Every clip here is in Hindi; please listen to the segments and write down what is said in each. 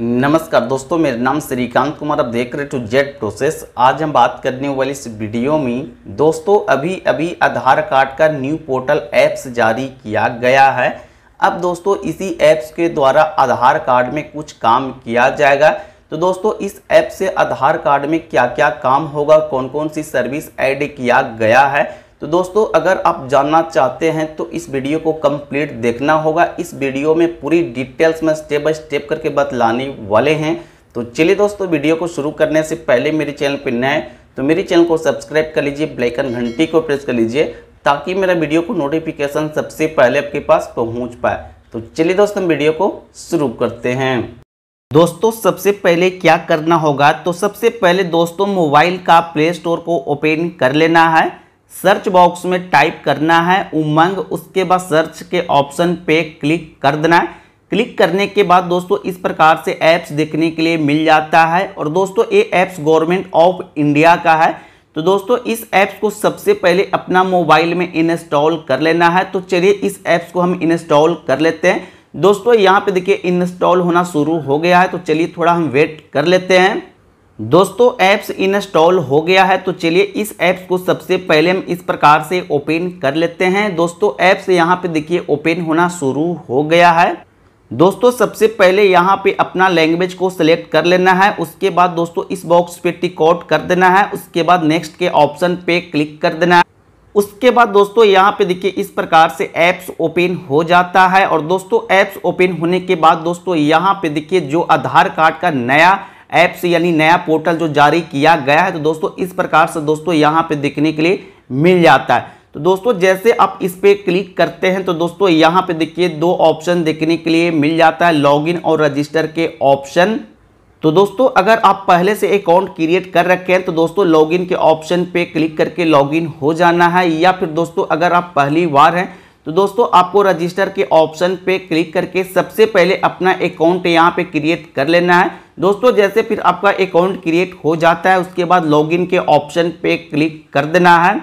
नमस्कार दोस्तों मेरा नाम श्रीकांत कुमार आप देख रहे टू जेड प्रोसेस आज हम बात करने वाली इस वीडियो में दोस्तों अभी अभी आधार कार्ड का न्यू पोर्टल ऐप्स जारी किया गया है अब दोस्तों इसी ऐप्स के द्वारा आधार कार्ड में कुछ काम किया जाएगा तो दोस्तों इस ऐप से आधार कार्ड में क्या क्या काम होगा कौन कौन सी सर्विस ऐड किया गया है तो दोस्तों अगर आप जानना चाहते हैं तो इस वीडियो को कंप्लीट देखना होगा इस वीडियो में पूरी डिटेल्स में स्टेप बाय स्टेप करके बतलाने वाले हैं तो चलिए दोस्तों वीडियो को शुरू करने से पहले मेरे चैनल पर नए तो मेरे चैनल को सब्सक्राइब कर लीजिए ब्लैकन घंटी को प्रेस कर लीजिए ताकि मेरा वीडियो को नोटिफिकेशन सबसे पहले आपके पास पहुँच पाए तो चलिए दोस्तों वीडियो को शुरू करते हैं दोस्तों सबसे पहले क्या करना होगा तो सबसे पहले दोस्तों मोबाइल का प्ले स्टोर को ओपन कर लेना है सर्च बॉक्स में टाइप करना है उमंग उसके बाद सर्च के ऑप्शन पे क्लिक कर देना है क्लिक करने के बाद दोस्तों इस प्रकार से ऐप्स देखने के लिए मिल जाता है और दोस्तों ये ऐप्स गवर्नमेंट ऑफ इंडिया का है तो दोस्तों इस ऐप्स को सबसे पहले अपना मोबाइल में इंस्टॉल कर लेना है तो चलिए इस ऐप्स को हम इंस्टॉल कर लेते हैं दोस्तों यहाँ पे देखिए इंस्टॉल होना शुरू हो गया है तो चलिए थोड़ा हम वेट कर लेते हैं दोस्तों ऐप्स इंस्टॉल हो गया है तो चलिए इस ऐप्स को सबसे पहले हम इस प्रकार से ओपन कर लेते हैं दोस्तों ऐप्स यहाँ पे देखिए ओपन होना शुरू हो गया है दोस्तों सबसे पहले यहाँ पे अपना लैंग्वेज को सिलेक्ट कर लेना है उसके बाद दोस्तों इस बॉक्स पे आउट कर देना है उसके बाद नेक्स्ट के ऑप्शन पे क्लिक कर देना है उसके बाद दोस्तों यहाँ पे देखिए इस प्रकार से ऐप्स ओपन हो जाता है और दोस्तों ऐप्स ओपन होने के बाद दोस्तों यहाँ पे देखिए जो आधार कार्ड का नया ऐप्स यानी नया पोर्टल जो जारी किया गया है तो दोस्तों इस प्रकार से दोस्तों यहाँ पे देखने के लिए मिल जाता है तो दोस्तों जैसे आप इस पर क्लिक करते हैं तो दोस्तों यहाँ पे देखिए दो ऑप्शन देखने के लिए मिल जाता है लॉगिन और रजिस्टर के ऑप्शन तो दोस्तों अगर आप पहले से अकाउंट क्रिएट कर रखे हैं तो दोस्तों लॉगिन के ऑप्शन पे क्लिक करके लॉगिन हो जाना है या फिर दोस्तों अगर आप पहली बार हैं तो दोस्तों आपको रजिस्टर के ऑप्शन पे क्लिक करके सबसे पहले अपना अकाउंट यहाँ पे क्रिएट कर लेना है दोस्तों जैसे फिर आपका अकाउंट क्रिएट हो जाता है उसके बाद लॉगिन के ऑप्शन पे क्लिक कर देना है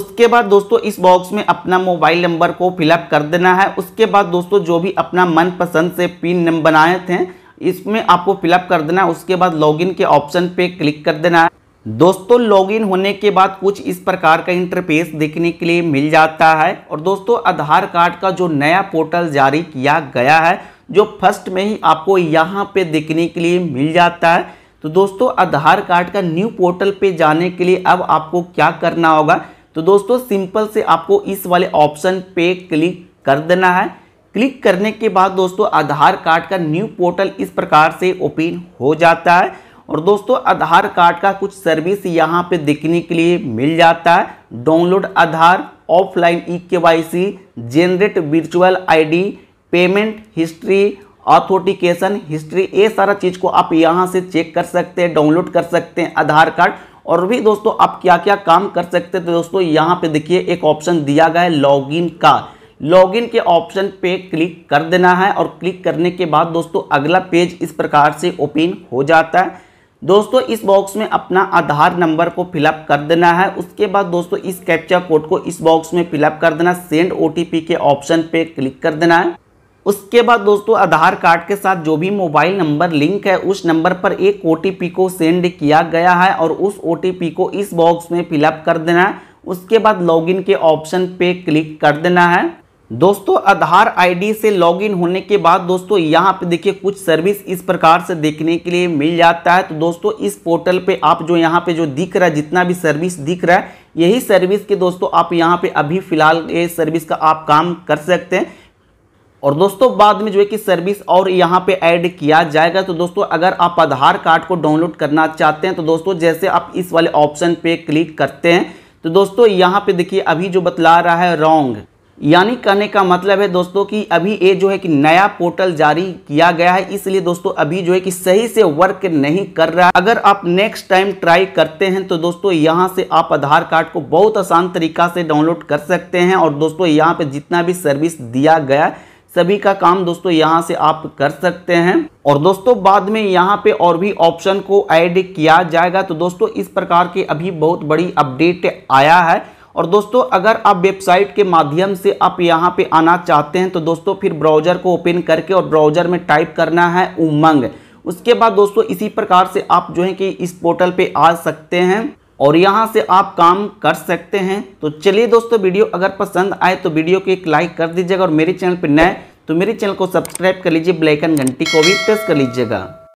उसके बाद दोस्तों इस बॉक्स में अपना मोबाइल नंबर को फिलअप कर देना है उसके बाद दोस्तों जो भी अपना मनपसंद से पिन नंबर बनाए थे इसमें आपको फिलअप कर देना है उसके बाद लॉगिन के ऑप्शन पे क्लिक कर देना है दोस्तों लॉगिन होने के बाद कुछ इस प्रकार का इंटरफेस देखने के लिए मिल जाता है और दोस्तों आधार कार्ड का जो नया पोर्टल जारी किया गया है जो फर्स्ट में ही आपको यहाँ पे देखने के लिए मिल जाता है तो दोस्तों आधार कार्ड का न्यू पोर्टल पे जाने के लिए अब आपको क्या करना होगा तो दोस्तों सिंपल से आपको इस वाले ऑप्शन पे क्लिक कर देना है क्लिक करने के बाद दोस्तों आधार कार्ड का न्यू पोर्टल इस प्रकार से ओपन हो जाता है और दोस्तों आधार कार्ड का कुछ सर्विस यहाँ पे देखने के लिए मिल जाता है डाउनलोड आधार offline e K Y C generate virtual ID payment history authentication history ये सारा चीज़ को आप यहाँ से चेक कर सकते हैं डाउनलोड कर सकते हैं आधार कार्ड और भी दोस्तों आप क्या क्या काम कर सकते हैं तो दोस्तों यहाँ पे देखिए एक ऑप्शन दिया गया है लॉगिन का लॉगिन के ऑप्शन पे क्लिक कर देना है और क्लिक करने के बाद दोस्तों अगला पेज इस प्रकार से ओपन हो जाता है दोस्तों इस बॉक्स में अपना आधार नंबर को फिलअप कर देना है उसके बाद दोस्तों इस कैप्चा कोड को इस बॉक्स में फिलअप कर देना सेंड ओ के ऑप्शन पे क्लिक कर देना है उसके बाद दोस्तों आधार कार्ड के साथ जो भी मोबाइल नंबर लिंक है उस नंबर पर एक ओ को सेंड किया गया है और उस ओ को इस बॉक्स में फिलअप कर देना है उसके बाद लॉगिन के ऑप्शन पे क्लिक कर देना है दोस्तों आधार आईडी से लॉगिन होने के बाद दोस्तों यहाँ पे देखिए कुछ सर्विस इस प्रकार से देखने के लिए मिल जाता है तो दोस्तों इस पोर्टल पे आप जो यहाँ पे जो दिख रहा है जितना भी सर्विस दिख रहा है यही सर्विस के दोस्तों आप यहाँ पे अभी फिलहाल ये सर्विस का आप काम कर सकते हैं और दोस्तों बाद में जो है कि सर्विस और यहाँ पे ऐड किया जाएगा तो दोस्तों अगर आप आधार कार्ड को डाउनलोड करना चाहते हैं तो दोस्तों जैसे आप इस वाले ऑप्शन पे क्लिक करते हैं तो दोस्तों यहाँ पे देखिए अभी जो बतला रहा है रॉन्ग यानी कहने का मतलब है दोस्तों कि अभी ये जो है कि नया पोर्टल जारी किया गया है इसलिए दोस्तों अभी जो है कि सही से वर्क नहीं कर रहा है अगर आप नेक्स्ट टाइम ट्राई करते हैं तो दोस्तों यहाँ से आप आधार कार्ड को बहुत आसान तरीका से डाउनलोड कर सकते हैं और दोस्तों यहाँ पे जितना भी सर्विस दिया गया है सभी का काम दोस्तों यहाँ से आप कर सकते हैं और दोस्तों बाद में यहाँ पे और भी ऑप्शन को ऐड किया जाएगा तो दोस्तों इस प्रकार के अभी बहुत बड़ी अपडेट आया है और दोस्तों अगर आप वेबसाइट के माध्यम से आप यहाँ पे आना चाहते हैं तो दोस्तों फिर ब्राउजर को ओपन करके और ब्राउजर में टाइप करना है उमंग उसके बाद दोस्तों इसी प्रकार से आप जो है कि इस पोर्टल पे आ सकते हैं और यहाँ से आप काम कर सकते हैं तो चलिए दोस्तों वीडियो अगर पसंद आए तो वीडियो को एक लाइक कर दीजिएगा और मेरे चैनल पर नए तो मेरे चैनल को सब्सक्राइब कर लीजिए ब्लैकन घंटी को भी प्रेस कर लीजिएगा